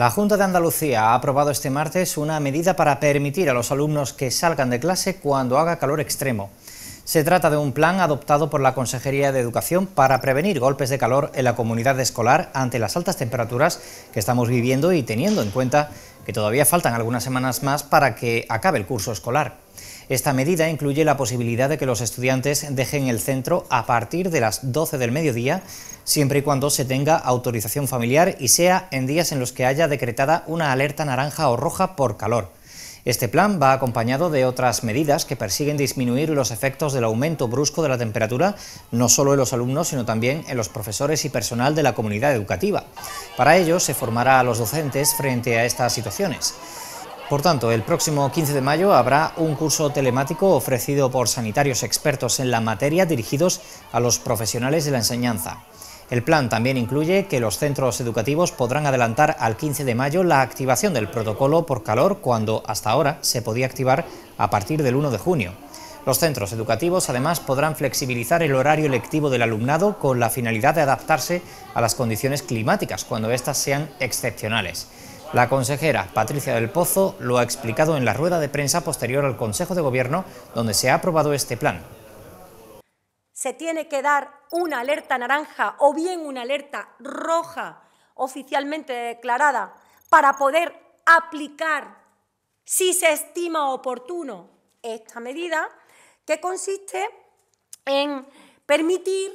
La Junta de Andalucía ha aprobado este martes una medida para permitir a los alumnos que salgan de clase cuando haga calor extremo. Se trata de un plan adoptado por la Consejería de Educación para prevenir golpes de calor en la comunidad escolar ante las altas temperaturas que estamos viviendo y teniendo en cuenta que todavía faltan algunas semanas más para que acabe el curso escolar. Esta medida incluye la posibilidad de que los estudiantes dejen el centro a partir de las 12 del mediodía, siempre y cuando se tenga autorización familiar y sea en días en los que haya decretada una alerta naranja o roja por calor. Este plan va acompañado de otras medidas que persiguen disminuir los efectos del aumento brusco de la temperatura, no solo en los alumnos, sino también en los profesores y personal de la comunidad educativa. Para ello, se formará a los docentes frente a estas situaciones. Por tanto, el próximo 15 de mayo habrá un curso telemático ofrecido por sanitarios expertos en la materia dirigidos a los profesionales de la enseñanza. El plan también incluye que los centros educativos podrán adelantar al 15 de mayo la activación del protocolo por calor cuando hasta ahora se podía activar a partir del 1 de junio. Los centros educativos además podrán flexibilizar el horario lectivo del alumnado con la finalidad de adaptarse a las condiciones climáticas cuando éstas sean excepcionales. La consejera Patricia del Pozo lo ha explicado en la rueda de prensa posterior al Consejo de Gobierno, donde se ha aprobado este plan. Se tiene que dar una alerta naranja o bien una alerta roja oficialmente declarada para poder aplicar, si se estima oportuno, esta medida que consiste en permitir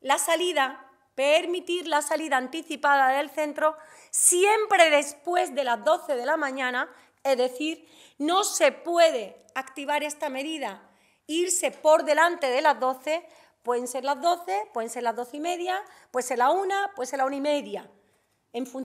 la salida permitir la salida anticipada del centro siempre después de las 12 de la mañana, es decir, no se puede activar esta medida, irse por delante de las 12, pueden ser las 12, pueden ser las 12 y media, puede ser la 1, puede ser la 1 y media, en